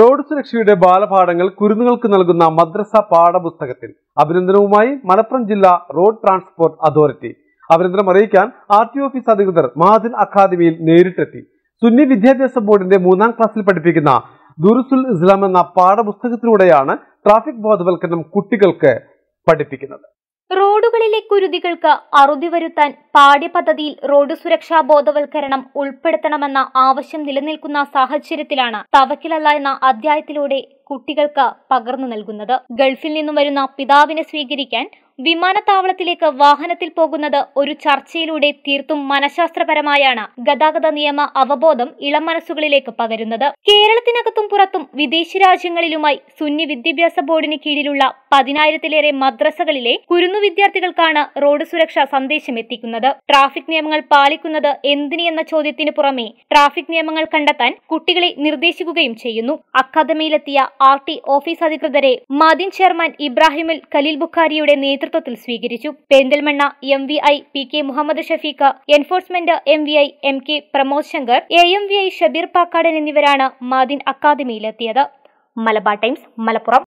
road സുരക്ഷയുടെ ബാലപാഠങ്ങൾ കുരുന്നുകൾക്ക് നൽകുന്ന മദ്രസ പാഠപുസ്തകത്തിൽ അഭിനന്ദനവുമായി മലപ്പുറം ജില്ലാ റോഡ് ട്രാൻസ്പോർട്ട് അതോറിറ്റി അഭിനന്ദനം അറിയിക്കാൻ ആർ ടി ഓഫീസ് അധികൃതർ മാദിൻ അക്കാദമിയിൽ നേരിട്ടെത്തി സുന്നി വിദ്യാഭ്യാസ ബോർഡിന്റെ മൂന്നാം ക്ലാസ്സിൽ പഠിപ്പിക്കുന്ന ദുരുസുൽ ഇസ്ലാം എന്ന പാഠപുസ്തകത്തിലൂടെയാണ് ട്രാഫിക് ബോധവൽക്കരണം കുട്ടികൾക്ക് പഠിപ്പിക്കുന്നത് റോഡുകളിലെ കുരുതികൾക്ക് അറുതി വരുത്താൻ പാഠ്യപദ്ധതിയിൽ റോഡ് സുരക്ഷാ ബോധവൽക്കരണം ഉൾപ്പെടുത്തണമെന്ന ആവശ്യം നിലനിൽക്കുന്ന സാഹചര്യത്തിലാണ് തവക്കിലല്ല എന്ന അധ്യായത്തിലൂടെ കുട്ടികൾക്ക് പകർന്നു നൽകുന്നത് ഗൾഫിൽ നിന്നും വരുന്ന പിതാവിനെ സ്വീകരിക്കാൻ വിമാനത്താവളത്തിലേക്ക് വാഹനത്തിൽ പോകുന്നത് ഒരു ചർച്ചയിലൂടെ തീർത്തും മനഃശാസ്ത്രപരമായാണ് ഗതാഗത നിയമ അവബോധം ഇളം മനസ്സുകളിലേക്ക് പകരുന്നത് കേരളത്തിനകത്തും പുറത്തും വിദേശ രാജ്യങ്ങളിലുമായി സുന്നി വിദ്യാഭ്യാസ ബോർഡിന് കീഴിലുള്ള പതിനായിരത്തിലേറെ മദ്രസകളിലെ കുരുന്നു വിദ്യാർത്ഥികൾക്കാണ് റോഡ് സുരക്ഷ സന്ദേശം എത്തിക്കുന്നത് ട്രാഫിക് നിയമങ്ങൾ പാലിക്കുന്നത് എന്തിന് എന്ന ചോദ്യത്തിന് പുറമെ ട്രാഫിക് നിയമങ്ങൾ കണ്ടെത്താൻ കുട്ടികളെ നിർദ്ദേശിക്കുകയും ചെയ്യുന്നു അക്കാദമിയിലെത്തിയ ആർ ടി ഓഫീസ് അധികൃതരെ മദിൻ ചെയർമാൻ ഇബ്രാഹിമിൽ ഖലീൽ ബുഖാരിയുടെ നേതൃത്വത്തിൽ സ്വീകരിച്ചു Perinthalmanna M V I P K Muhammad Shafeeq enforcement M V I M K Pramod Shankar A M V I Shabeer Pakkadan എന്നിവരാണ് മദിൻ അക്കാദമിയിലെത്തിയത് മലബാർ ടൈംസ് മലപ്പുറം